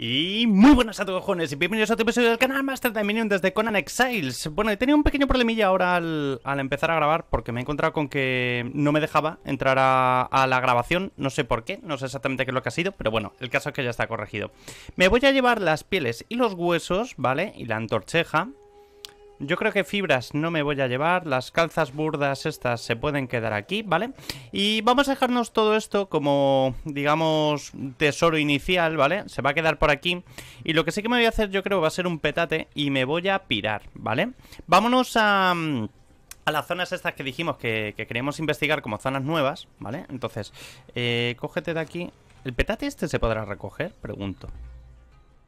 Y muy buenas a todos, jóvenes, y bienvenidos a otro episodio del canal Master Dominion desde Conan Exiles. Bueno, he tenido un pequeño problemilla ahora al, empezar a grabar porque me he encontrado con que no me dejaba entrar a, a, la grabación, no sé por qué, no sé exactamente qué es lo que ha sido, pero bueno, el caso es que ya está corregido. Me voy a llevar las pieles y los huesos, ¿vale? Y la antorcheja, yo creo que fibras no me voy a llevar, las calzas burdas estas se pueden quedar aquí, ¿vale? Y vamos a dejarnos todo esto como, digamos, tesoro inicial, ¿vale? Se va a quedar por aquí. Y lo que sí que me voy a hacer yo creo va a ser un petate y me voy a pirar, ¿vale? Vámonos a a las zonas estas que dijimos que, queríamos investigar como zonas nuevas, ¿vale? Entonces, eh, cógete de aquí. ¿El petate este se podrá recoger? Pregunto.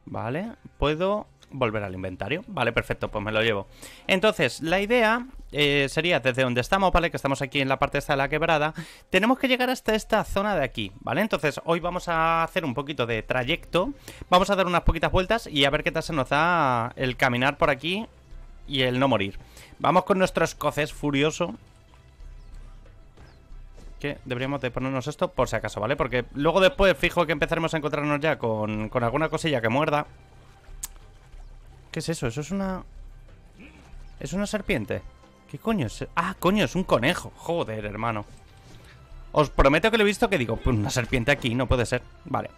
Vale, puedo volver al inventario. Vale, perfecto, pues me lo llevo. Entonces, la idea eh, sería desde donde estamos, ¿vale? Que estamos aquí en la parte esta de la quebrada. Tenemos que llegar hasta esta zona de aquí, ¿vale? Entonces, hoy vamos a hacer un poquito de trayecto. Vamos a dar unas poquitas vueltas y a ver qué tal se nos da el caminar por aquí y el no morir. Vamos con nuestro escocés furioso. Que deberíamos de ponernos esto por si acaso, ¿vale? Porque luego después fijo que empezaremos a encontrarnos ya con, con alguna cosilla que muerda. ¿Qué es eso? Eso es una... ¿Es una serpiente? ¿Qué coño es? Ah, coño, es un conejo. Joder, hermano. Os prometo que lo he visto que digo, pues una serpiente aquí, no puede ser. Vale.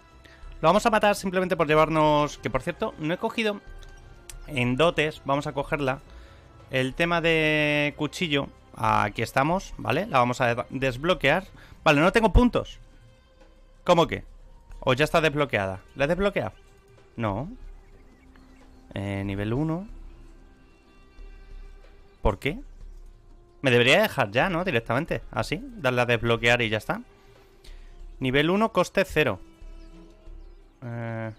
Lo vamos a matar simplemente por llevarnos... Que por cierto, no he cogido en dotes, vamos a cogerla. El tema de cuchillo, aquí estamos, ¿vale? La vamos a desbloquear. Vale, no tengo puntos. ¿Cómo que? ¿O ya está desbloqueada? ¿La he desbloqueado? No, eh, nivel 1. ¿Por qué? Me debería dejar ya, ¿no? Directamente. Así. Darle a desbloquear y ya está. Nivel 1, coste 0. Eh,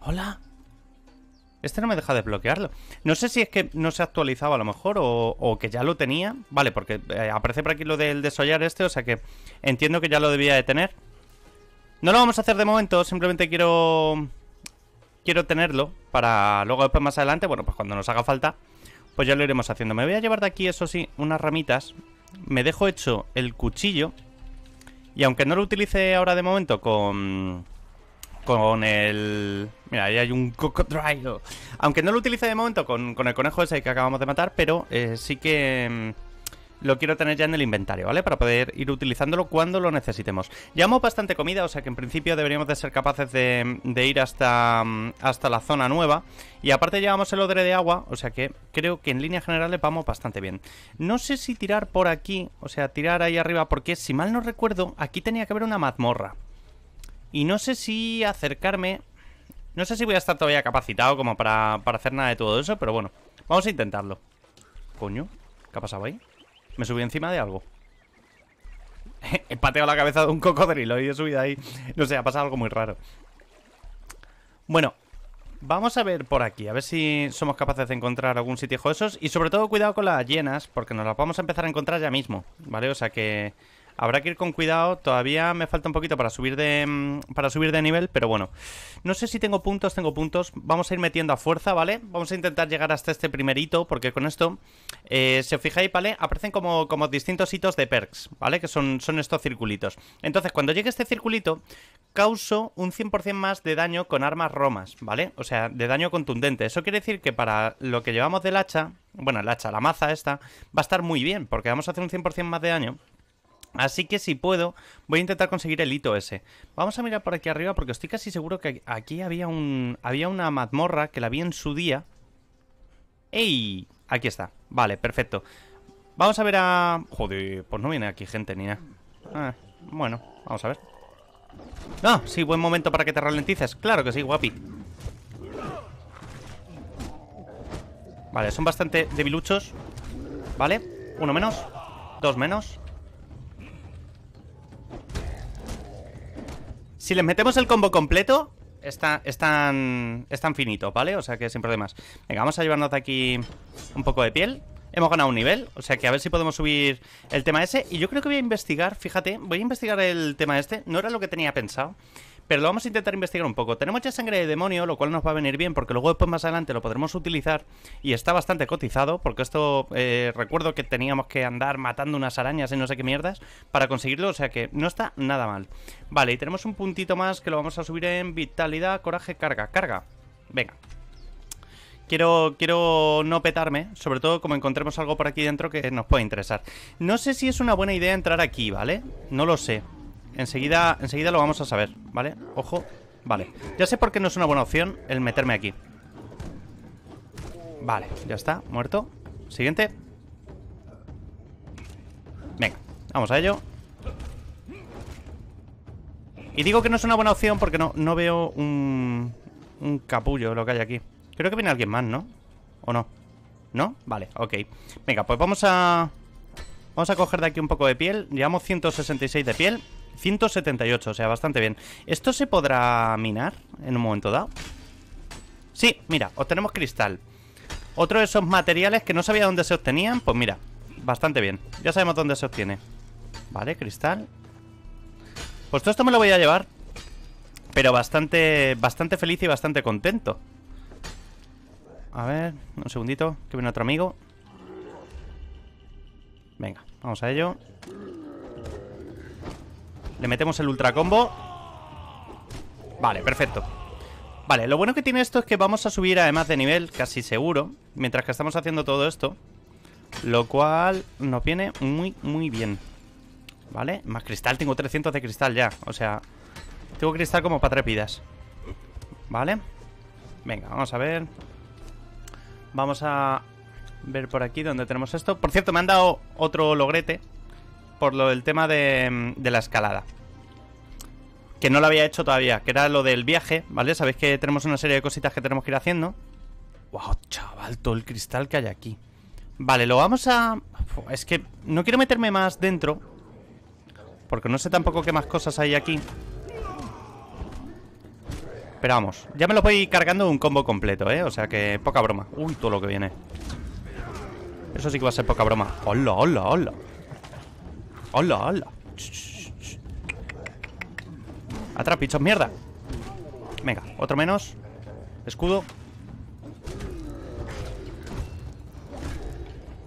hola. Este no me deja desbloquearlo. No sé si es que no se actualizado a lo mejor o, que ya lo tenía. Vale, porque eh, aparece por aquí lo del desollar este, o sea que entiendo que ya lo debía de tener. No lo vamos a hacer de momento, simplemente quiero quiero tenerlo para luego después más adelante, bueno, pues cuando nos haga falta, pues ya lo iremos haciendo. Me voy a llevar de aquí, eso sí, unas ramitas. Me dejo hecho el cuchillo. Y aunque no lo utilice ahora de momento con... Con el... Mira, ahí hay un cocodrilo. Aunque no lo utilice de momento con, el conejo ese que acabamos de matar, pero eh, sí que... Mm, lo quiero tener ya en el inventario, ¿vale? Para poder ir utilizándolo cuando lo necesitemos. Llevamos bastante comida, o sea que en principio deberíamos de ser capaces de, ir hasta, mm, hasta la zona nueva. Y aparte llevamos el odre de agua, o sea que creo que en línea general le vamos bastante bien. No sé si tirar por aquí, o sea, tirar ahí arriba, porque si mal no recuerdo, aquí tenía que haber una mazmorra. Y no sé si acercarme... No sé si voy a estar todavía capacitado como para, para hacer nada de todo eso, pero bueno. Vamos a intentarlo. Coño, ¿qué ha pasado ahí? ¿Me subí encima de algo? he pateado la cabeza de un cocodrilo y he subido ahí. No sé, ha pasado algo muy raro. Bueno, vamos a ver por aquí, a ver si somos capaces de encontrar algún sitio de esos. Y sobre todo, cuidado con las llenas, porque nos las vamos a empezar a encontrar ya mismo, ¿vale? O sea que Habrá que ir con cuidado. Todavía me falta un poquito para subir de mm, para subir de nivel, pero bueno. No sé si tengo puntos, tengo puntos. Vamos a ir metiendo a fuerza, ¿vale? Vamos a intentar llegar hasta este primer hito, porque con esto, se eh, si os fijáis, ¿vale? Aparecen como, como distintos hitos de perks, ¿vale? Que son, son estos circulitos. Entonces, cuando llegue este circulito, causo un 100% más de daño con armas romas, ¿vale? O sea, de daño contundente. Eso quiere decir que para lo que llevamos del hacha, bueno, el hacha, la maza esta, va a estar muy bien, porque vamos a hacer un 100% más de daño Así que si puedo, voy a intentar conseguir el hito ese. Vamos a mirar por aquí arriba porque estoy casi seguro que aquí había un había una mazmorra que la vi en su día. ¡Ey! Aquí está. Vale, perfecto. Vamos a ver a... Joder, pues no viene aquí gente ni nada. Ah, bueno, vamos a ver. No, ah, sí, buen momento para que te ralentices. Claro que sí, guapi. Vale, son bastante debiluchos. Vale, uno menos, dos menos. Si les metemos el combo completo, está, están, están finitos, ¿vale? O sea que sin problemas. Venga, vamos a llevarnos de aquí un poco de piel. Hemos ganado un nivel, o sea que a ver si podemos subir el tema ese. Y yo creo que voy a investigar, fíjate, voy a investigar el tema este. No era lo que tenía pensado. Pero lo vamos a intentar investigar un poco. Tenemos ya sangre de demonio, lo cual nos va a venir bien, porque luego después más adelante lo podremos utilizar. Y está bastante cotizado, porque esto eh, recuerdo que teníamos que andar matando unas arañas y no sé qué mierdas para conseguirlo, o sea que no está nada mal. Vale, y tenemos un puntito más que lo vamos a subir en vitalidad, coraje, carga, carga. Venga, Quiero, quiero, no petarme, sobre todo como encontremos algo por aquí dentro que nos pueda interesar. No sé si es una buena idea entrar aquí, ¿vale? No lo sé. Enseguida, enseguida lo vamos a saber, ¿vale? Ojo, vale Ya sé por qué no es una buena opción el meterme aquí Vale, ya está, muerto Siguiente Venga, vamos a ello Y digo que no es una buena opción porque no, no veo un, un capullo lo que hay aquí Creo que viene alguien más, ¿no? ¿O no? ¿No? Vale, ok Venga, pues vamos a... Vamos a coger de aquí un poco de piel Llevamos 166 de piel 178, o sea, bastante bien. ¿Esto se podrá minar en un momento dado? Sí, mira, obtenemos cristal. Otro de esos materiales que no sabía dónde se obtenían, pues mira, bastante bien. Ya sabemos dónde se obtiene. Vale, cristal. Pues todo esto me lo voy a llevar. Pero bastante, bastante feliz y bastante contento. A ver, un segundito, que viene otro amigo. Venga, vamos a ello. Le metemos el ultra combo. Vale, perfecto. Vale, lo bueno que tiene esto es que vamos a subir además de nivel, casi seguro, mientras que estamos haciendo todo esto. Lo cual nos viene muy, muy bien. Vale, más cristal, tengo 300 de cristal ya, o sea, tengo cristal como para trepidas. Vale. Venga, vamos a ver. Vamos a ver por aquí donde tenemos esto. Por cierto, me han dado otro logrete por lo del tema mm, de, la escalada. Que no lo había hecho todavía, que era lo del viaje, ¿vale? Sabéis que tenemos una serie de cositas que tenemos que ir haciendo. ¡Wow, chaval! Todo el cristal que hay aquí. Vale, lo vamos a... Es que no quiero meterme más dentro. Porque no sé tampoco qué más cosas hay aquí. Pero vamos, ya me lo voy cargando un combo completo, ¿eh? O sea que poca broma. Uy, todo lo que viene. Eso sí que va a ser poca broma. Hola, hola, hola. ¡Hola, hola! pichos, mierda. Venga, otro menos. Escudo.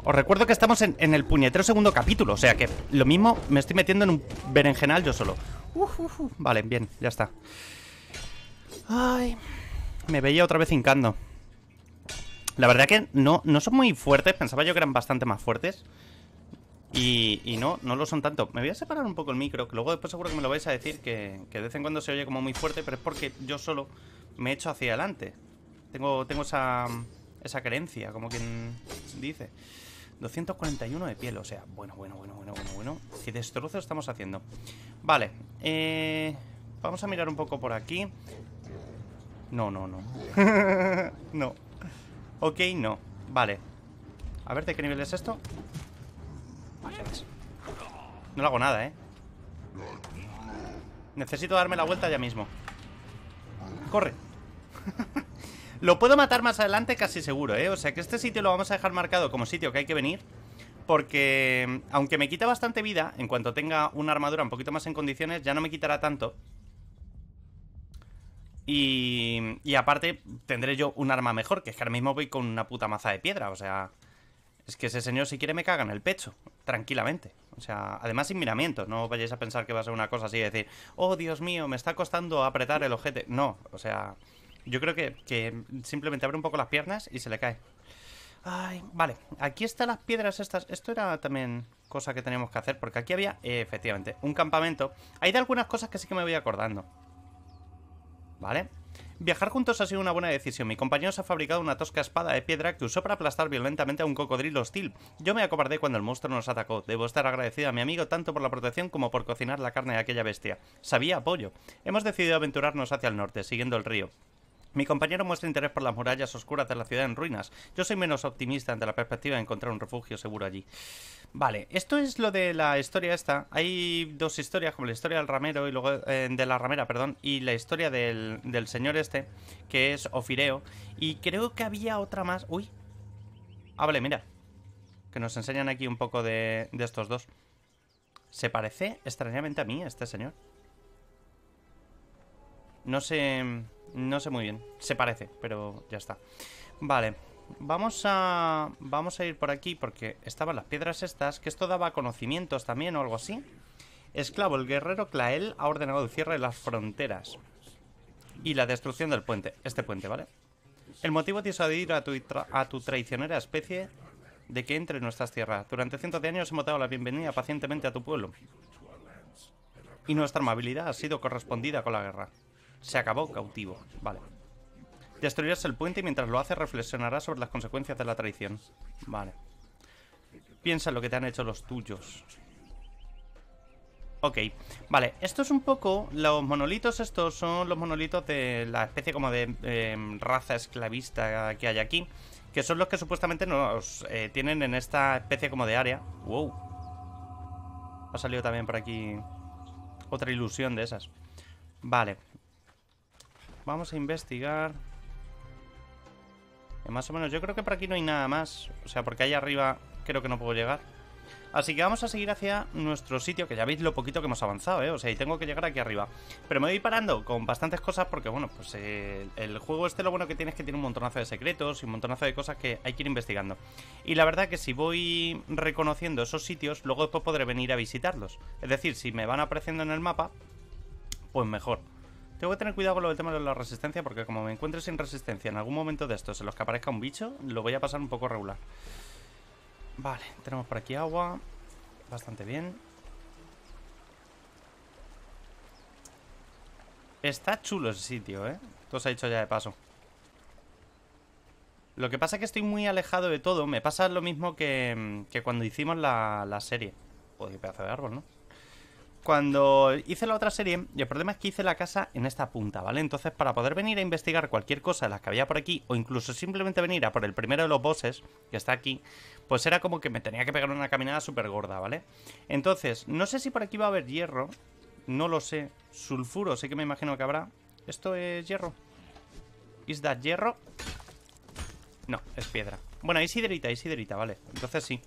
Os recuerdo que estamos en, el puñetero segundo capítulo, o sea que lo mismo me estoy metiendo en un berenjenal yo solo. Vale, bien, ya está. Ay, me veía otra vez hincando. La verdad que no, no son muy fuertes, pensaba yo que eran bastante más fuertes. Y, no, no lo son tanto. Me voy a separar un poco el micro, que luego después seguro que me lo vais a decir, que, de vez en cuando se oye como muy fuerte, pero es porque yo solo me echo hacia adelante. Tengo, tengo esa, esa creencia, como quien dice. 241 de piel, o sea, bueno, bueno, bueno, bueno, bueno, bueno. Qué destrozo estamos haciendo. Vale, eh, vamos a mirar un poco por aquí. No, no, no. no. Ok, no. Vale. A ver, ¿de qué nivel es esto? No le hago nada, ¿eh? Necesito darme la vuelta ya mismo Corre Lo puedo matar más adelante casi seguro, ¿eh? O sea que este sitio lo vamos a dejar marcado como sitio que hay que venir Porque mm, aunque me quita bastante vida En cuanto tenga una armadura un poquito más en condiciones Ya no me quitará tanto y, y aparte tendré yo un arma mejor Que es que ahora mismo voy con una puta maza de piedra O sea es que ese señor si quiere me cagan en el pecho, tranquilamente. O sea, además sin miramiento, no vayáis a pensar que va a ser una cosa así de decir, oh Dios mío, me está costando apretar el ojete. No, o sea, yo creo que, simplemente abre un poco las piernas y se le cae. Ay, vale, aquí están las piedras estas. Esto era también cosa que teníamos que hacer, porque aquí había, eh, efectivamente, un campamento. Hay de algunas cosas que sí que me voy acordando. ¿Vale? Viajar juntos ha sido una buena decisión. Mi compañero se ha fabricado una tosca espada de piedra que usó para aplastar violentamente a un cocodrilo hostil. Yo me acobardé cuando el monstruo nos atacó. Debo estar agradecido a mi amigo tanto por la protección como por cocinar la carne de aquella bestia. Sabía apoyo. Hemos decidido aventurarnos hacia el norte, siguiendo el río. Mi compañero muestra interés por las murallas oscuras de la ciudad en ruinas. Yo soy menos optimista ante la perspectiva de encontrar un refugio seguro allí. Vale, esto es lo de la historia esta. Hay dos historias, como la historia del ramero y luego eh, de la ramera, perdón, y la historia del, señor este, que es Ofireo. Y creo que había otra más. Uy. Ah, vale, mira. Que nos enseñan aquí un poco de, de estos dos. Se parece extrañamente a mí, este señor. No sé... Mm, no sé muy bien. Se parece, pero ya está. Vale. Vamos a... Vamos a ir por aquí porque estaban las piedras estas, que esto daba conocimientos también o algo así. Esclavo, el guerrero Clael ha ordenado el cierre de las fronteras y la destrucción del puente, este puente, ¿vale? El motivo de ir a tu, a tu traicionera especie de que entre en nuestras tierras. Durante cientos de años hemos dado la bienvenida pacientemente a tu pueblo. Y nuestra amabilidad ha sido correspondida con la guerra. Se acabó cautivo. Vale. Destruirás el puente y mientras lo haces reflexionarás sobre las consecuencias de la traición. Vale. Piensa en lo que te han hecho los tuyos. Ok, vale, esto es un poco... Los monolitos estos son los monolitos de la especie como de em, raza esclavista que hay aquí Que son los que supuestamente nos eh, tienen en esta especie como de área Wow Ha salido también por aquí otra ilusión de esas Vale, Vamos a investigar. Eh, más o menos, yo creo que por aquí no hay nada más. O sea, porque allá arriba creo que no puedo llegar. Así que vamos a seguir hacia nuestro sitio, que ya veis lo poquito que hemos avanzado, ¿eh? O sea, y tengo que llegar aquí arriba. Pero me voy parando con bastantes cosas porque, bueno, pues eh, el juego este lo bueno que tiene es que tiene un montonazo de secretos y un montonazo de cosas que hay que ir investigando. Y la verdad que si voy reconociendo esos sitios, luego después podré venir a visitarlos. Es decir, si me van apareciendo en el mapa, pues mejor. Tengo que tener cuidado con lo del tema de la resistencia porque como me encuentre sin resistencia en algún momento de estos en los que aparezca un bicho, lo voy a pasar un poco regular. Vale, tenemos por aquí agua. Bastante bien. Está chulo ese sitio, ¿eh? Esto se ha dicho ya de paso. Lo que pasa es que estoy muy alejado de todo. Me pasa lo mismo que, cuando hicimos la, serie. Joder, pedazo de árbol, ¿no? cuando hice la otra serie, el problema es que hice la casa en esta punta, ¿vale? Entonces, para poder venir a investigar cualquier cosa de las que había por aquí, o incluso simplemente venir a por el primero de los bosses, que está aquí, pues era como que me tenía que pegar una caminada súper gorda, ¿vale? Entonces, no sé si por aquí va a haber hierro, no lo sé. Sulfuro, sé que me imagino que habrá. ¿Esto es hierro? ¿Is that hierro? No, es piedra. Bueno, es hidrita, es hidrita, vale. Entonces sí,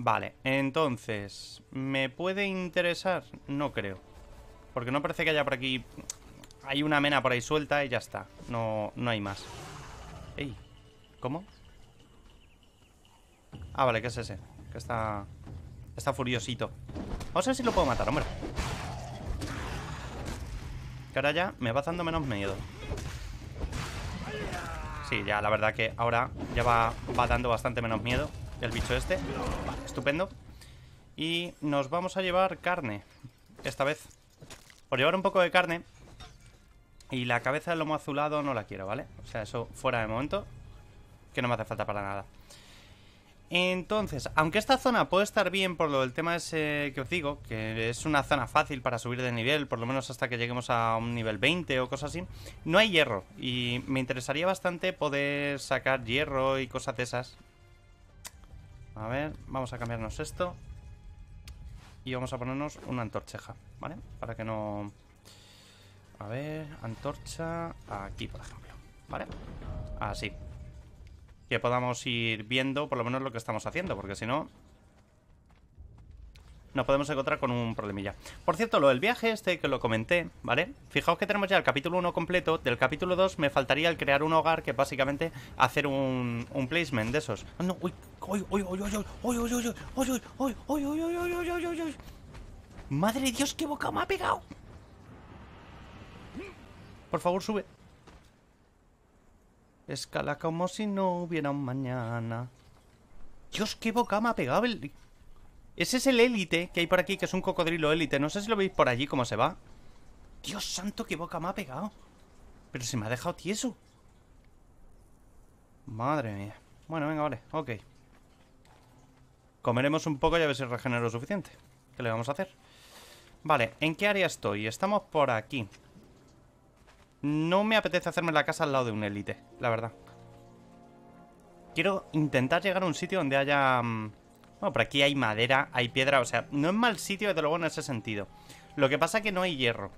Vale, entonces, ¿me puede interesar? No creo. Porque no parece que haya por aquí... Hay una mena por ahí suelta y ya está. No, no hay más. Ey, ¿cómo? Ah, vale, qué es ese? Que está... Está furiosito. Vamos a ver si lo puedo matar, hombre. Que ahora ya me va dando menos miedo. Sí, ya la verdad que ahora ya va, va dando bastante menos miedo el bicho este. estupendo. Y nos vamos a llevar carne. Esta vez. Por llevar un poco de carne. Y la cabeza del lomo azulado no la quiero, ¿vale? O sea, eso fuera de momento. Que no me hace falta para nada. Entonces, aunque esta zona puede estar bien por lo del tema ese que os digo, que es una zona fácil para subir de nivel, por lo menos hasta que lleguemos a un nivel 20 o cosas así, no hay hierro. Y me interesaría bastante poder sacar hierro y cosas de esas a ver, vamos a cambiarnos esto. Y vamos a ponernos una antorcheja, ¿vale? Para que no... A ver, antorcha aquí, por ejemplo, ¿vale? Así. Que podamos ir viendo por lo menos lo que estamos haciendo, porque si no, nos podemos encontrar con un problemilla. Por cierto, lo del viaje este que lo comenté, ¿vale? Fijaos que tenemos ya el capítulo 1 completo, del capítulo 2 me faltaría el crear un hogar, que básicamente hacer un, un placement de esos. No, uy, uy, uy, uy, uy, uy, uy, uy, uy, uy, uy, uy. Madre de Dios, qué boca me ha pegado. Por favor, sube. Escala como si no hubiera un mañana. Dios, qué boca me ha pegado el... Ese es el élite que hay por aquí, que es un cocodrilo élite. No sé si lo veis por allí cómo se va. Dios santo, qué boca me ha pegado. Pero se me ha dejado tieso. Madre mía. Bueno, venga, vale. Ok. Comeremos un poco y a ver si regenero lo suficiente. ¿Qué le vamos a hacer? Vale, ¿en qué área estoy? Estamos por aquí. No me apetece hacerme la casa al lado de un élite, la verdad. Quiero intentar llegar a un sitio donde haya... Mm, bueno, por aquí hay madera, hay piedra, o sea, no es mal sitio, desde luego, en ese sentido. Lo que pasa es que no hay hierro.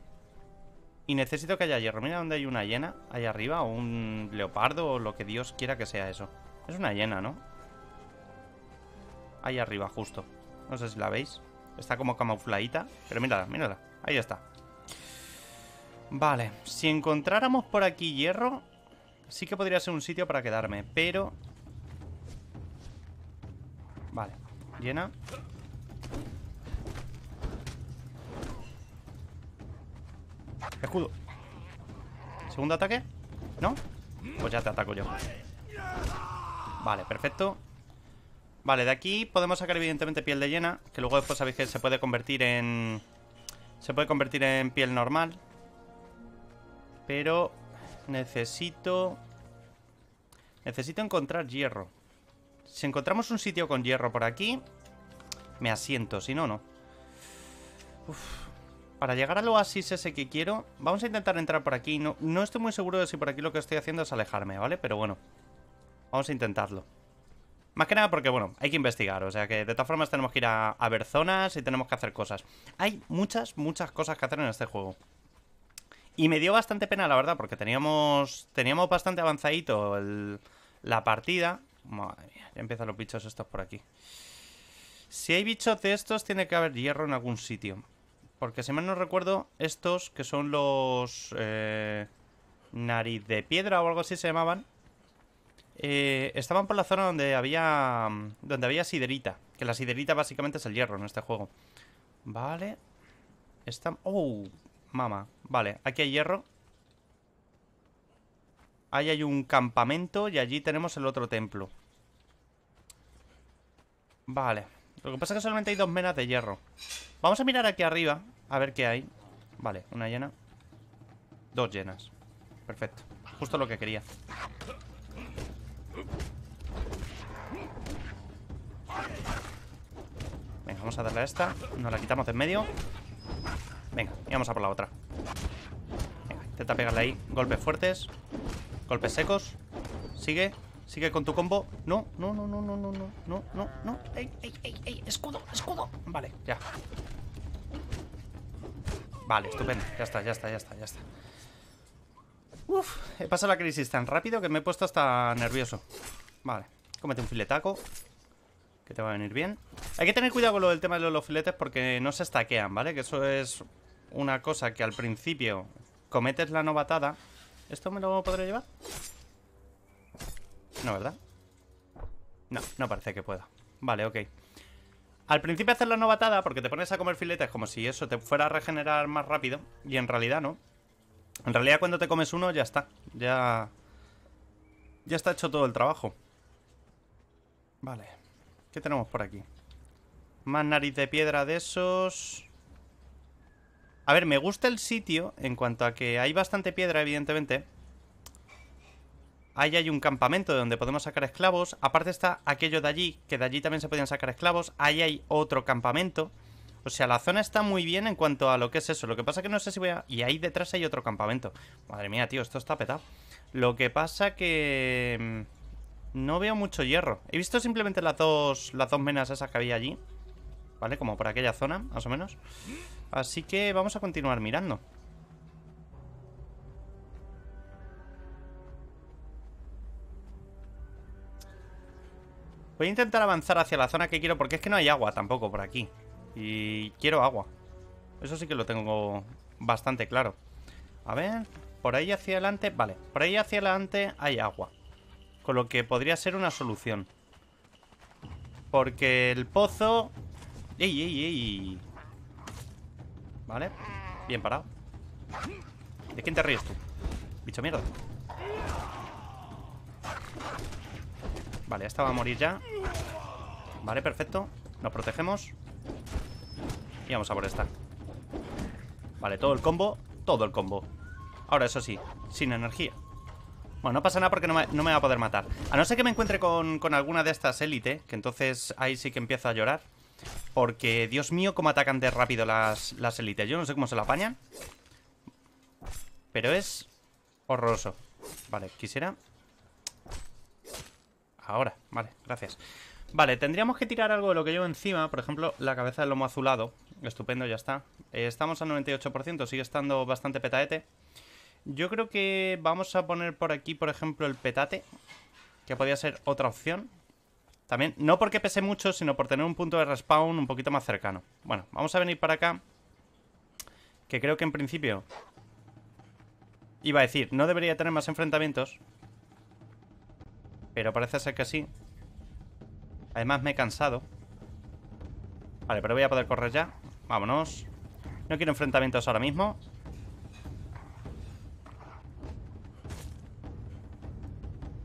Y necesito que haya hierro. Mira dónde hay una hiena, Ahí arriba, o un leopardo, o lo que Dios quiera que sea eso. Es una hiena, ¿no? Ahí arriba, justo. No sé si la veis. Está como camufladita, pero mírala, mírala. Ahí está. Vale, si encontráramos por aquí hierro, sí que podría ser un sitio para quedarme, pero... Vale. Llena. Escudo. ¿Segundo ataque? ¿No? Pues ya te ataco yo. Vale, perfecto. Vale, de aquí podemos sacar evidentemente piel de llena, que luego después sabéis que se puede convertir en... Se puede convertir en piel normal. Pero necesito... Necesito encontrar hierro. Si encontramos un sitio con hierro por aquí, me asiento, si no, no. Para llegar al oasis ese que quiero, vamos a intentar entrar por aquí. No, no estoy muy seguro de si por aquí lo que estoy haciendo es alejarme, ¿vale? Pero bueno, vamos a intentarlo. Más que nada porque, bueno, hay que investigar, o sea que de todas formas tenemos que ir a, ver zonas y tenemos que hacer cosas. Hay muchas, muchas cosas que hacer en este juego. Y me dio bastante pena, la verdad, porque teníamos, teníamos bastante avanzadito la partida Madre mía, ya empiezan los bichos estos por aquí. Si hay bichos de estos, tiene que haber hierro en algún sitio. Porque si mal no recuerdo, estos que son los... Eh, nariz de piedra o algo así se llamaban. Eh, estaban por la zona donde había... Donde había siderita. Que la siderita básicamente es el hierro en este juego. Vale. está. ¡Oh! Mama. Vale, aquí hay hierro. Ahí hay un campamento y allí tenemos el otro templo. Vale. Lo que pasa es que solamente hay dos menas de hierro. Vamos a mirar aquí arriba, a ver qué hay. Vale, una llena. Dos llenas. Perfecto. Justo lo que quería. Venga, vamos a darle a esta. Nos la quitamos de en medio. Venga, y vamos a por la otra. Venga, intenta pegarle ahí. Golpes fuertes. Golpes secos. Sigue. Sigue con tu combo. No, no, no, no, no, no, no, no, no, no. ¡Ey, ey, ey, ey! ¡Escudo, escudo! Vale, ya. Vale, estupendo. Ya está, ya está, ya está, ya está. Uf, he pasado la crisis tan rápido que me he puesto hasta nervioso. Vale, cómete un filetaco. Que te va a venir bien. Hay que tener cuidado con lo del tema de los filetes porque no se estaquean, ¿vale? Que eso es una cosa que al principio cometes la novatada. ¿Esto me lo podré llevar? No, ¿verdad? No, no parece que pueda. Vale, ok. Al principio haces la novatada porque te pones a comer filetes como si eso te fuera a regenerar más rápido. Y en realidad no. En realidad cuando te comes uno ya está. Ya... Ya está hecho todo el trabajo. Vale. ¿Qué tenemos por aquí? Más nariz de piedra de esos... A ver, me gusta el sitio en cuanto a que hay bastante piedra, evidentemente. Ahí hay un campamento de donde podemos sacar esclavos. Aparte está aquello de allí, que de allí también se podían sacar esclavos. Ahí hay otro campamento. O sea, la zona está muy bien en cuanto a lo que es eso. Lo que pasa que no sé si voy a... Y ahí detrás hay otro campamento. Madre mía, tío, esto está petado. Lo que pasa que... Mm, no veo mucho hierro. He visto simplemente las dos, las dos menas esas que había allí. ¿Vale? Como por aquella zona, más o menos. Así que vamos a continuar mirando. Voy a intentar avanzar hacia la zona que quiero Porque es que no hay agua tampoco por aquí Y quiero agua Eso sí que lo tengo bastante claro A ver, por ahí hacia adelante Vale, por ahí hacia adelante hay agua Con lo que podría ser una solución Porque el pozo ¡Ey, ey, ey! Vale, bien parado ¿De quién te ríes tú? Bicho mierda Vale, esta va a morir ya Vale, perfecto Nos protegemos Y vamos a por esta Vale, todo el combo Todo el combo Ahora, eso sí, sin energía bueno, no pasa nada porque no me, va a poder matar. A no ser que me encuentre con, alguna de estas élite, que entonces ahí sí que empiezo a llorar. Porque, Dios mío, cómo atacan de rápido las, las élites. Yo no sé cómo se la apañan. Pero es horroroso. Vale, quisiera Ahora, vale, gracias. Vale, tendríamos que tirar algo de lo que llevo encima, por ejemplo, la cabeza del lomo azulado. Estupendo, ya está. Eh, estamos al 98%, sigue estando bastante petaete. Yo creo que vamos a poner por aquí, por ejemplo, el petate, que podría ser otra opción. También, no porque pese mucho, sino por tener un punto de respawn un poquito más cercano. Bueno, vamos a venir para acá, que creo que en principio... Iba a decir, no debería tener más enfrentamientos, pero parece ser que sí. Además me he cansado. Vale, pero voy a poder correr ya. Vámonos. No quiero enfrentamientos ahora mismo.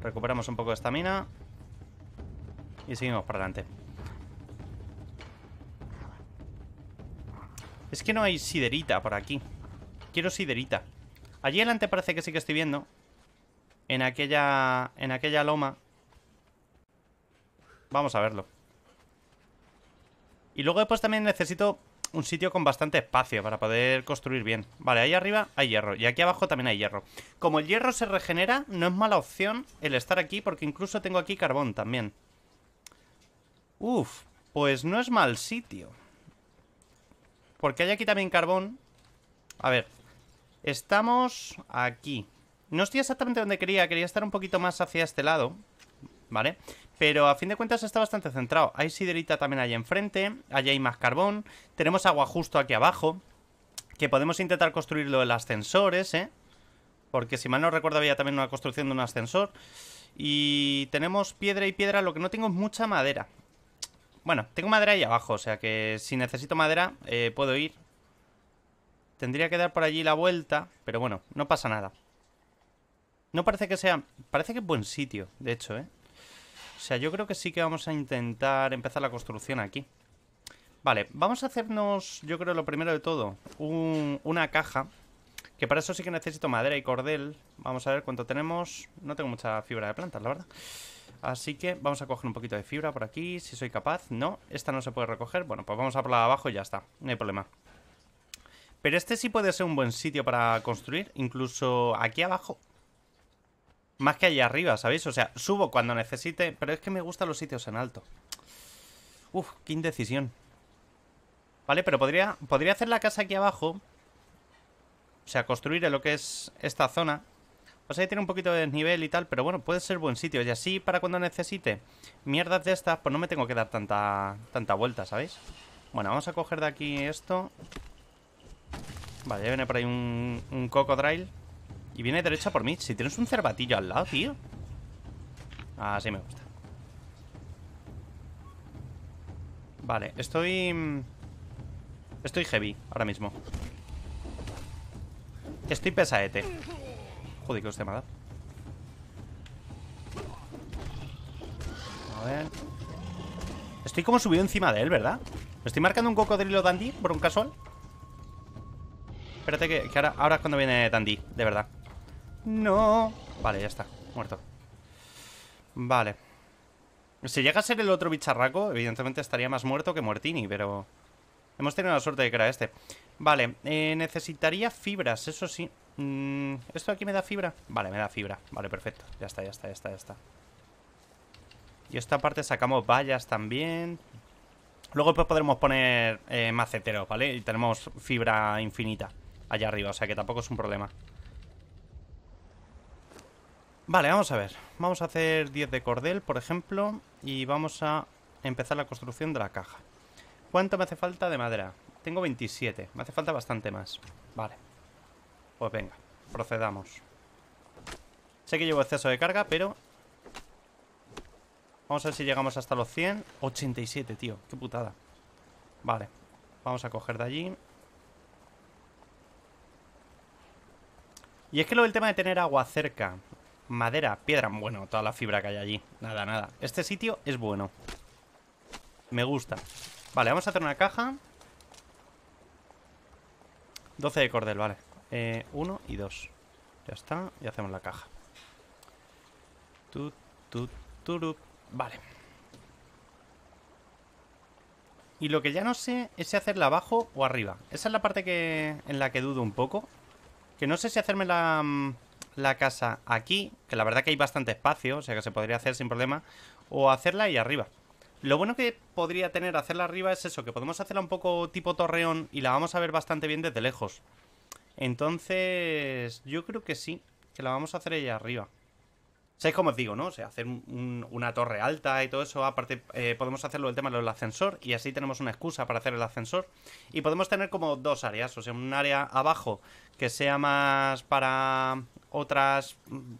Recuperamos un poco de estamina. Y seguimos para adelante. Es que no hay siderita por aquí. Quiero siderita. Allí adelante parece que sí que estoy viendo en aquella, en aquella loma. Vamos a verlo. Y luego después también necesito un sitio con bastante espacio para poder construir bien. Vale, ahí arriba hay hierro y aquí abajo también hay hierro. Como el hierro se regenera, no es mala opción el estar aquí porque incluso tengo aquí carbón también. Uf, pues no es mal sitio. Porque hay aquí también carbón. A ver, estamos aquí. No estoy exactamente donde quería, quería estar un poquito más hacia este lado, ¿vale? Pero a fin de cuentas está bastante centrado. Hay siderita también allá enfrente, Allí hay más carbón, tenemos agua justo aquí abajo, que podemos intentar construirlo lo del ascensor eh. porque si mal no recuerdo había también una construcción de un ascensor. Y tenemos piedra y piedra, lo que no tengo es mucha madera. Bueno, tengo madera ahí abajo, o sea que si necesito madera eh, puedo ir. Tendría que dar por allí la vuelta, pero bueno, no pasa nada. No parece que sea... Parece que es buen sitio, de hecho, ¿eh? O sea, yo creo que sí que vamos a intentar empezar la construcción aquí. Vale, vamos a hacernos, yo creo, lo primero de todo, una caja. Que para eso sí que necesito madera y cordel. Vamos a ver cuánto tenemos. No tengo mucha fibra de plantas, la verdad. Así que vamos a coger un poquito de fibra por aquí, si soy capaz. No, esta no se puede recoger. Bueno, pues vamos a por la abajo y ya está. No hay problema. Pero este sí puede ser un buen sitio para construir. Incluso aquí abajo más que allá arriba, ¿sabéis? O sea, subo cuando necesite, pero es que me gustan los sitios en alto. Uf, qué indecisión. Vale, pero podría, podría hacer la casa aquí abajo. O sea, construir en lo que es esta zona. O sea, tiene un poquito de desnivel y tal, pero bueno, puede ser buen sitio. Y así, para cuando necesite mierdas de estas, pues no me tengo que dar tanta, tanta vuelta, ¿sabéis? Bueno, vamos a coger de aquí esto. Vale, ya viene por ahí un, un cocodrilo. Y viene derecha por mí. Si tienes un cervatillo al lado, tío. Así ah, me gusta. Vale, estoy... Mm, estoy heavy ahora mismo. Estoy pesaete. Joder, que os A ver. Estoy como subido encima de él, ¿verdad? ¿Me estoy marcando un cocodrilo dandy por un casual? Espérate que, ahora, ahora es cuando viene dandy, de verdad. No. Vale, ya está. Muerto. Vale. Si llega a ser el otro bicharraco, evidentemente estaría más muerto que Muertini, pero... Hemos tenido la suerte de que era este. Vale, eh, necesitaría fibras, eso sí. Mm, ¿Esto aquí me da fibra? Vale, me da fibra. Vale, perfecto. Ya está, ya está, ya está, ya está. Y esta parte sacamos vallas también. Luego pues podremos poner eh, maceteros, ¿vale? Y tenemos fibra infinita allá arriba, o sea que tampoco es un problema. Vale, vamos a ver. Vamos a hacer 10 de cordel, por ejemplo, y vamos a empezar la construcción de la caja. ¿Cuánto me hace falta de madera? Tengo 27, me hace falta bastante más. Vale. Pues venga, procedamos. Sé que llevo exceso de carga, pero... Vamos a ver si llegamos hasta los 100. 87, tío, qué putada. Vale, vamos a coger de allí. Y es que lo del tema de tener agua cerca Madera, piedra, bueno, toda la fibra que hay allí Nada, nada, este sitio es bueno Me gusta Vale, vamos a hacer una caja 12 de cordel, vale 1 eh, Uno y dos Ya está, y hacemos la caja Vale Y lo que ya no sé es si hacerla abajo o arriba Esa es la parte que en la que dudo un poco Que no sé si hacerme la mm, la casa aquí, que la verdad que hay bastante espacio, o sea que se podría hacer sin problema, o hacerla ahí arriba. Lo bueno que podría tener hacerla arriba es eso, que podemos hacerla un poco tipo torreón y la vamos a ver bastante bien desde lejos. Entonces, yo creo que sí, que la vamos a hacer ahí arriba. sabéis cómo como os digo, ¿no? O sea, hacer una torre alta y todo eso. Aparte, eh, podemos hacerlo el tema del ascensor y así tenemos una excusa para hacer el ascensor. Y podemos tener como dos áreas. O sea, un área abajo que sea más para otras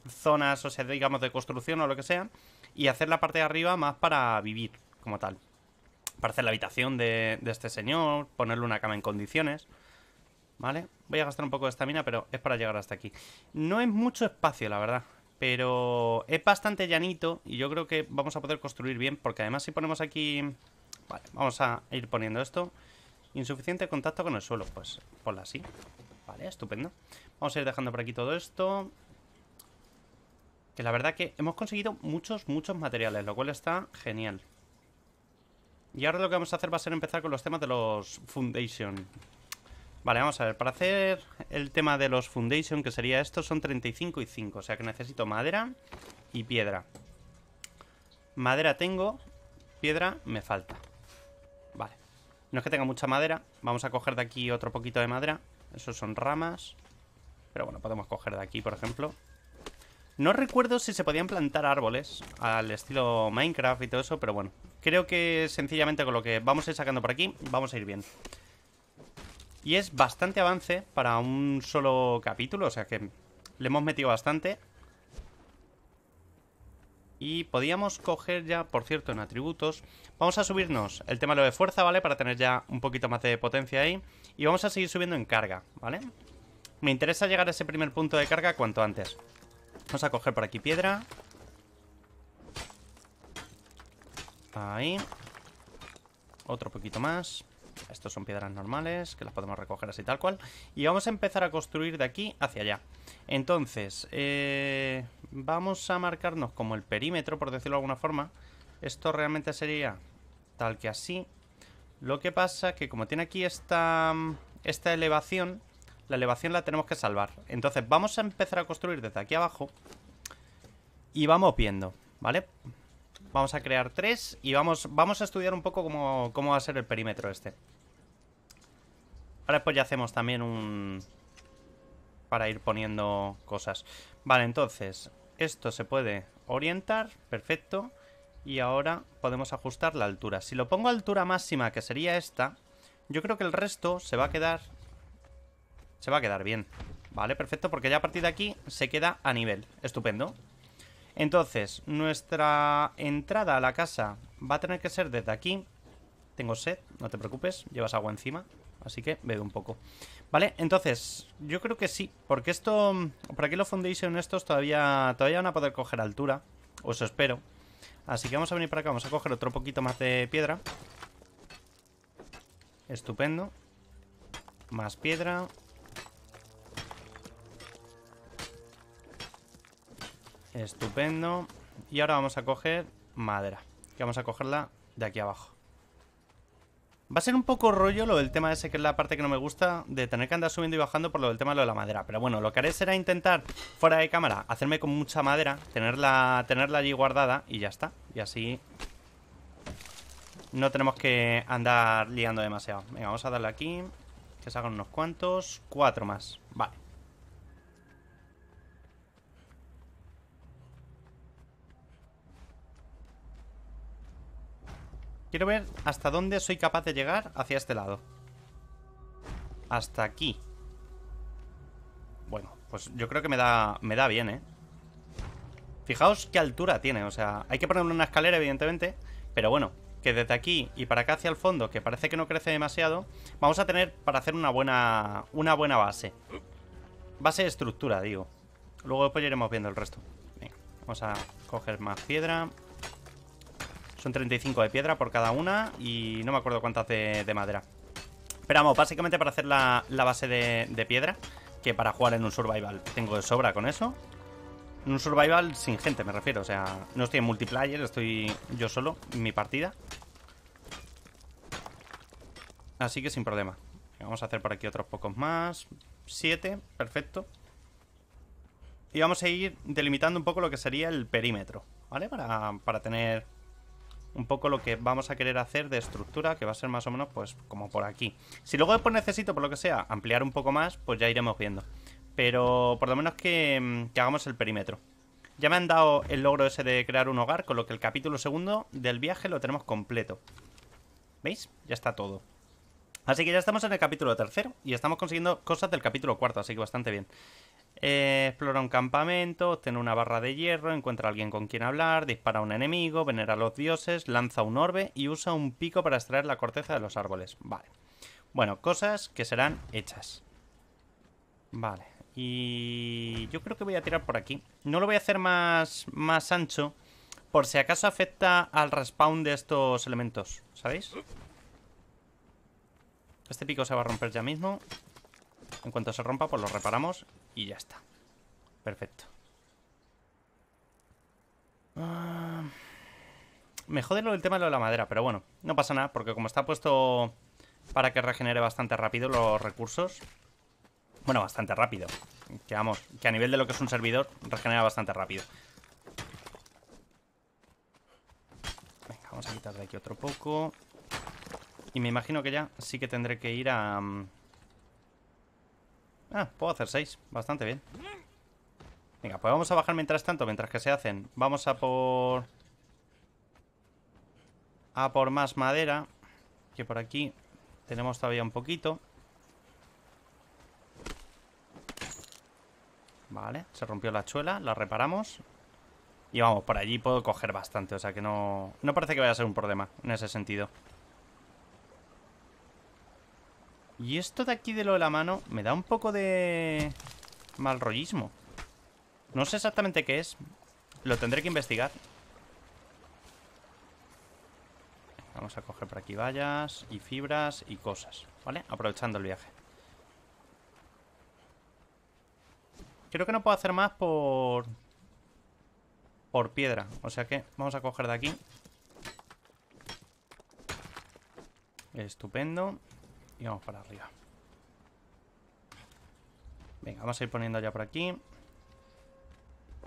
zonas, o sea, digamos, de construcción o lo que sea, y hacer la parte de arriba más para vivir, como tal. Para hacer la habitación de, este señor, ponerle una cama en condiciones. ¿Vale? Voy a gastar un poco de estamina, pero es para llegar hasta aquí. No es mucho espacio, la verdad. Pero es bastante llanito y yo creo que vamos a poder construir bien. Porque además si ponemos aquí... Vale, vamos a ir poniendo esto. Insuficiente contacto con el suelo. Pues ponla así. Vale, estupendo. Vamos a ir dejando por aquí todo esto. Que la verdad que hemos conseguido muchos, muchos materiales, lo cual está genial. Y ahora lo que vamos a hacer va a ser empezar con los temas de los Foundation. Vale, vamos a ver, para hacer el tema de los Foundation, que sería esto, son 35 y 5, o sea que necesito madera y piedra. Madera tengo, piedra me falta. Vale, no es que tenga mucha madera, vamos a coger de aquí otro poquito de madera esos son ramas. Pero bueno, podemos coger de aquí, por ejemplo. No recuerdo si se podían plantar árboles al estilo Minecraft y todo eso, pero bueno. Creo que sencillamente con lo que vamos a ir sacando por aquí, vamos a ir bien. Y es bastante avance para un solo capítulo, o sea que le hemos metido bastante. Y podíamos coger ya, por cierto, en atributos. Vamos a subirnos el tema lo de fuerza, ¿vale? Para tener ya un poquito más de potencia ahí. Y vamos a seguir subiendo en carga, ¿vale? Me interesa llegar a ese primer punto de carga cuanto antes Vamos a coger por aquí piedra Ahí Otro poquito más Estos son piedras normales Que las podemos recoger así tal cual Y vamos a empezar a construir de aquí hacia allá Entonces eh, Vamos a marcarnos como el perímetro Por decirlo de alguna forma Esto realmente sería tal que así lo que pasa es que como tiene aquí esta, esta elevación, la elevación la tenemos que salvar. Entonces vamos a empezar a construir desde aquí abajo y vamos viendo, ¿vale? Vamos a crear tres y vamos, vamos a estudiar un poco cómo, va a ser el perímetro este. Ahora pues ya hacemos también un... Para ir poniendo cosas. Vale, entonces, esto se puede orientar, Perfecto y ahora podemos ajustar la altura. Si lo pongo a altura máxima, que sería esta, yo creo que el resto se va a quedar... Se va a quedar bien. Vale, perfecto, porque ya a partir de aquí se queda a nivel. Estupendo. Entonces, nuestra entrada a la casa va a tener que ser desde aquí. Tengo sed, no te preocupes, llevas agua encima. Así que bebe un poco. Vale, entonces, yo creo que sí. Porque esto, por aquí los Foundation estos todavía, todavía van a poder coger altura. eso espero. Así que vamos a venir para acá, vamos a coger otro poquito más de piedra. Estupendo. Más piedra. Estupendo. Y ahora vamos a coger madera. Que vamos a cogerla de aquí abajo. Va a ser un poco rollo lo del tema ese, que es la parte que no me gusta, de tener que andar subiendo y bajando por lo del tema de, la madera. Pero bueno, lo que haré será intentar, fuera de cámara, hacerme con mucha madera, tenerla, tenerla allí guardada y ya está. Y así no tenemos que andar liando demasiado. Venga, vamos a darle aquí, que se hagan unos cuantos. Cuatro más, vale. Quiero ver hasta dónde soy capaz de llegar hacia este lado. Hasta aquí. Bueno, pues yo creo que me da, me da bien, ¿eh? Fijaos qué altura tiene, o sea, hay que ponerle una escalera, evidentemente, pero bueno, que desde aquí y para acá hacia el fondo, que parece que no crece demasiado, vamos a tener para hacer una buena, una buena base. Base de estructura, digo. Luego después iremos viendo el resto. vamos a coger más piedra. Son 35 de piedra por cada una y no me acuerdo cuántas de, madera. Pero vamos, básicamente para hacer la, base de, piedra, que para jugar en un survival tengo de sobra con eso. En un survival sin gente, me refiero. O sea, no estoy en multiplayer, estoy yo solo en mi partida. Así que sin problema. Vamos a hacer por aquí otros pocos más. Siete, perfecto. Y vamos a ir delimitando un poco lo que sería el perímetro, ¿vale? Para, para tener un poco lo que vamos a querer hacer de estructura, que va a ser más o menos pues como por aquí. Si luego después necesito, por lo que sea, ampliar un poco más, pues ya iremos viendo. Pero por lo menos mm, que, hagamos el perímetro. Ya me han dado el logro ese de crear un hogar, con lo que el capítulo segundo del viaje lo tenemos completo. ¿Veis? Ya está todo. Así que ya estamos en el capítulo tercero y estamos consiguiendo cosas del capítulo cuarto, así que bastante bien. Eh, explora un campamento, obtiene una barra de hierro, encuentra a alguien con quien hablar, dispara a un enemigo, venera a los dioses, lanza un orbe y usa un pico para extraer la corteza de los árboles. Vale. Bueno, cosas que serán hechas. Vale. Y yo creo que voy a tirar por aquí. No lo voy a hacer más, más ancho por si acaso afecta al respawn de estos elementos, ¿sabéis? Este pico se va a romper ya mismo. En cuanto se rompa, pues lo reparamos y ya está. Perfecto. Ah, me jode lo del tema de, de la madera, pero bueno, no pasa nada, porque como está puesto para que regenere bastante rápido los recursos... Bueno, bastante rápido. Que vamos, que a nivel de lo que es un servidor, regenera bastante rápido. Venga, vamos a quitar de aquí otro poco. Y me imagino que ya sí que tendré que ir a... Mm, Ah, puedo hacer seis. Bastante bien. Venga, pues vamos a bajar mientras tanto, mientras que se hacen. Vamos a por... A por más madera. Que por aquí tenemos todavía un poquito. Vale, se rompió la chuela, la reparamos. Y vamos, por allí puedo coger bastante, o sea que no, no parece que vaya a ser un problema en ese sentido. Y esto de aquí de lo de la mano me da un poco de mal No sé exactamente qué es. Lo tendré que investigar. Vamos a coger por aquí vallas y fibras y cosas, ¿vale? Aprovechando el viaje. Creo que no puedo hacer más por... Por piedra. O sea que vamos a coger de aquí. Estupendo. Y vamos para arriba. Venga, vamos a ir poniendo ya por aquí.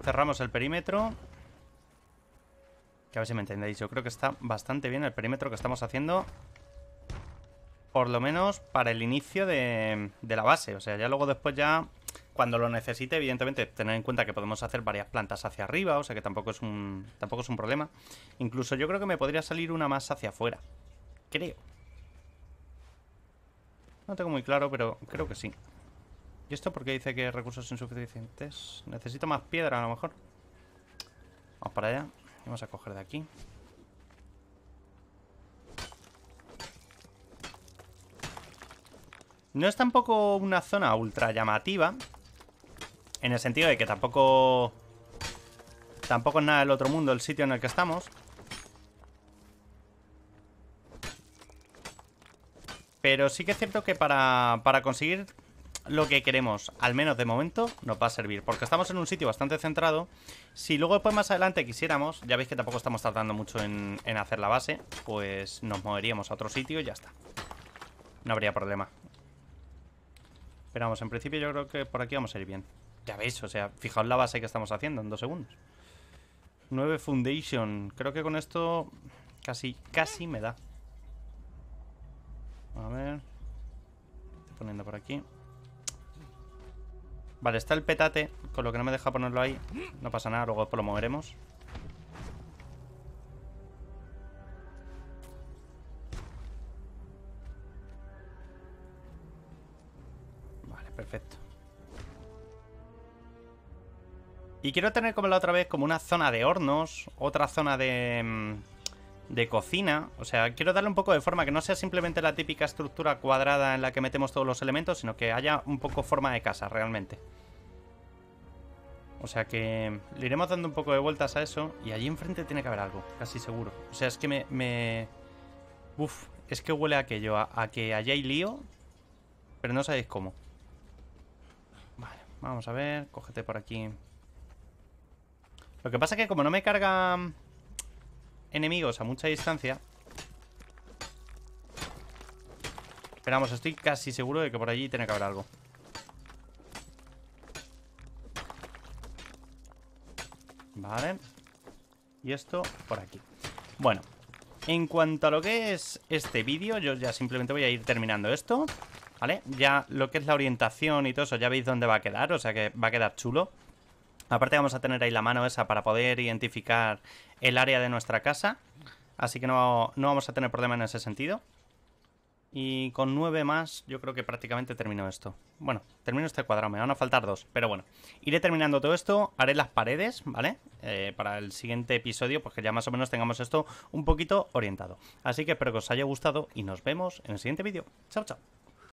Cerramos el perímetro. Que a ver si me entendéis. Yo creo que está bastante bien el perímetro que estamos haciendo. Por lo menos para el inicio de, la base. O sea, ya luego después ya cuando lo necesite, evidentemente, tener en cuenta que podemos hacer varias plantas hacia arriba, o sea que tampoco es un, tampoco es un problema. Incluso yo creo que me podría salir una más hacia afuera. Creo. No tengo muy claro, pero creo que sí. ¿Y esto porque dice que recursos insuficientes? Necesito más piedra, a lo mejor. Vamos para allá. Vamos a coger de aquí. No es tampoco una zona ultra llamativa. En el sentido de que tampoco... Tampoco es nada del otro mundo el sitio en el que estamos. Pero sí que es cierto que para, conseguir lo que queremos, al menos de momento, nos va a servir. Porque estamos en un sitio bastante centrado. Si luego después más adelante quisiéramos, ya veis que tampoco estamos tardando mucho en, hacer la base, pues nos moveríamos a otro sitio y ya está. No habría problema. Pero vamos, en principio yo creo que por aquí vamos a ir bien. Ya veis, o sea, fijaos la base que estamos haciendo en dos segundos. 9 Foundation. Creo que con esto casi, casi me da. A ver. Estoy poniendo por aquí. Vale, está el petate, con lo que no me deja ponerlo ahí. No pasa nada, luego lo moveremos. Vale, perfecto. Y quiero tener como la otra vez como una zona de hornos, otra zona de... Mm, de cocina. O sea, quiero darle un poco de forma, que no sea simplemente la típica estructura cuadrada en la que metemos todos los elementos, sino que haya un poco forma de casa realmente. O sea que le iremos dando un poco de vueltas a eso y allí enfrente tiene que haber algo, casi seguro. O sea, es que me... Uf, es que huele a aquello, a, a que allá hay lío, pero no sabéis cómo. Vale, vamos a ver, cógete por aquí. Lo que pasa es que como no me carga enemigos a mucha distancia. Esperamos, estoy casi seguro de que por allí tiene que haber algo. Vale. Y esto por aquí. Bueno, en cuanto a lo que es este vídeo, yo ya simplemente voy a ir terminando esto. ¿Vale? Ya lo que es la orientación y todo eso, ya veis dónde va a quedar, o sea que va a quedar chulo. Aparte vamos a tener ahí la mano esa para poder identificar el área de nuestra casa. Así que no, vamos a tener problema en ese sentido. Y con nueve más yo creo que prácticamente termino esto. Bueno, termino este cuadrado, me van a faltar dos. Pero bueno, iré terminando todo esto, haré las paredes, ¿vale? Eh, para el siguiente episodio, pues que ya más o menos tengamos esto un poquito orientado. Así que espero que os haya gustado y nos vemos en el siguiente vídeo. Chao, chao.